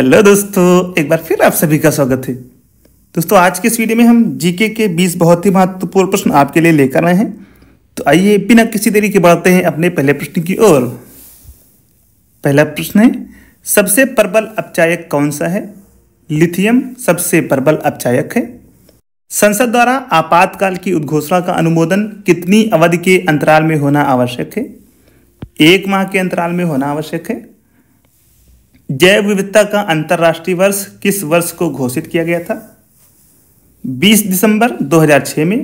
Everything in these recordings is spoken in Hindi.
हेलो दोस्तों एक बार फिर आप सभी का स्वागत है दोस्तों आज के इस वीडियो में हम जीके के 20 बहुत ही महत्वपूर्ण प्रश्न आपके लिए लेकर आए हैं तो आइए बिना किसी देरी के बढ़ते हैं अपने पहले प्रश्न की ओर पहला प्रश्न है सबसे प्रबल अपचायक कौन सा है लिथियम सबसे प्रबल अपचायक है संसद द्वारा आपातकाल की उद्घोषणा का अनुमोदन कितनी अवधि के अंतराल में होना आवश्यक है एक माह के अंतराल में होना आवश्यक है जैव विविधता का अंतर्राष्ट्रीय वर्ष किस वर्ष को घोषित किया गया था 20 दिसंबर 2006 में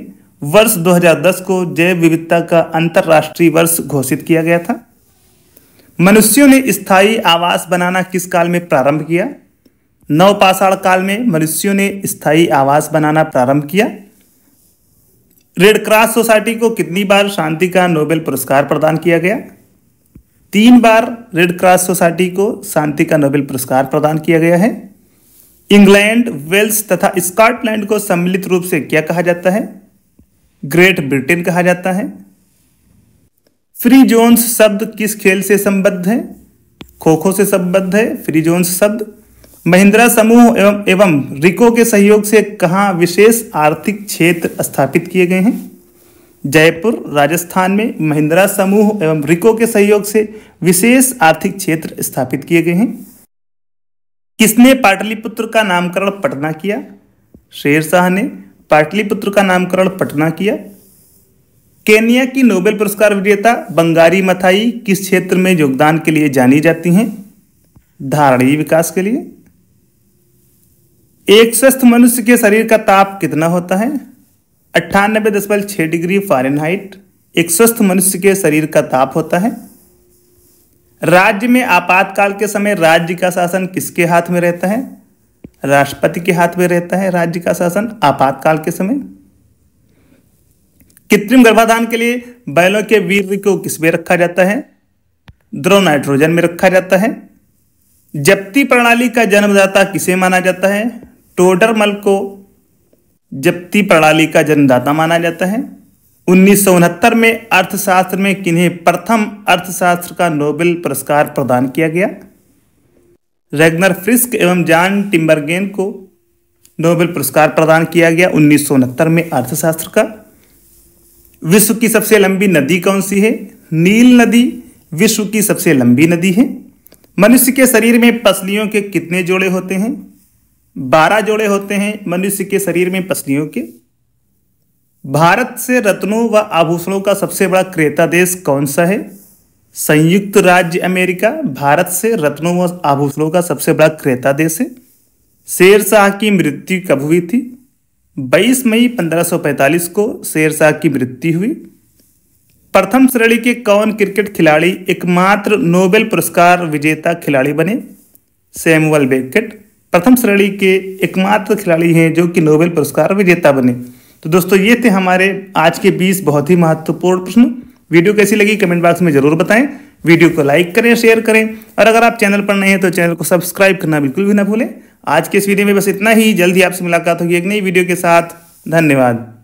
वर्ष 2010 को जैव विविधता का अंतर्राष्ट्रीय वर्ष घोषित किया गया था मनुष्यों ने स्थायी आवास बनाना किस काल में प्रारंभ किया नवपाषाण काल में मनुष्यों ने स्थायी आवास बनाना प्रारंभ किया रेड क्रॉस सोसाइटी को कितनी बार शांति का नोबेल पुरस्कार प्रदान किया गया तीन बार रेड क्रॉस सोसाइटी को शांति का नोबेल पुरस्कार प्रदान किया गया है इंग्लैंड वेल्स तथा स्कॉटलैंड को सम्मिलित रूप से क्या कहा जाता है ग्रेट ब्रिटेन कहा जाता है फ्री जोन्स शब्द किस खेल से संबद्ध है खो खो से संबद्ध है फ्री जोन्स शब्द महिंद्रा समूह एवं एवं रिको के सहयोग से कहा विशेष आर्थिक क्षेत्र स्थापित किए गए हैं जयपुर राजस्थान में महिंद्रा समूह एवं रिको के सहयोग से विशेष आर्थिक क्षेत्र स्थापित किए गए हैं किसने पाटलिपुत्र का नामकरण पटना किया शेर शाह ने पाटलिपुत्र का नामकरण पटना किया केनिया की नोबेल पुरस्कार विजेता बंगारी मथाई किस क्षेत्र में योगदान के लिए जानी जाती हैं धारणीय विकास के लिए एक स्वस्थ मनुष्य के शरीर का ताप कितना होता है अट्ठानबे दशमलव छः डिग्री फारेनहाइट एक स्वस्थ मनुष्य के शरीर का ताप होता है राज्य में आपातकाल के समय राज्य का शासन किसके हाथ में रहता है राष्ट्रपति के हाथ में रहता है राज्य का शासन आपातकाल के समय कृत्रिम गर्भाधान के लिए बैलों के वीर को किसमें रखा जाता है द्रव नाइट्रोजन में रखा जाता है जप्ती प्रणाली का जन्मदाता किसे माना जाता है टोडरमल को जप्ती प्रणाली का जन्मदाता माना जाता है उन्नीस में अर्थशास्त्र में किन्हें प्रथम अर्थशास्त्र का नोबेल पुरस्कार प्रदान किया गया रेगनर फ्रिस्क एवं जॉन टिम्बरगेन को नोबेल पुरस्कार प्रदान किया गया उन्नीस में अर्थशास्त्र का विश्व की सबसे लंबी नदी कौन सी है नील नदी विश्व की सबसे लंबी नदी है मनुष्य के शरीर में पसलियों के कितने जोड़े होते हैं बारह जोड़े होते हैं मनुष्य के शरीर में पसलियों के भारत से रत्नों व आभूषणों का सबसे बड़ा क्रेता देश कौन सा है संयुक्त राज्य अमेरिका भारत से रत्नों व आभूषणों का सबसे बड़ा क्रेता देश है शेर शाह की मृत्यु कब हुई थी 22 मई 1545 को शेर शाह की मृत्यु हुई प्रथम श्रेणी के कौन क्रिकेट खिलाड़ी एकमात्र नोबेल पुरस्कार विजेता खिलाड़ी बने सैमुअल बेकेट प्रथम श्रेणी के एकमात्र खिलाड़ी हैं जो कि नोबेल पुरस्कार विजेता बने तो दोस्तों ये थे हमारे आज के 20 बहुत ही महत्वपूर्ण प्रश्न वीडियो कैसी लगी कमेंट बॉक्स में जरूर बताएं वीडियो को लाइक करें शेयर करें और अगर आप चैनल पर नए हैं तो चैनल को सब्सक्राइब करना बिल्कुल भी ना भूलें आज के इस वीडियो में बस इतना ही जल्दी आपसे मुलाकात होगी एक नई वीडियो के साथ धन्यवाद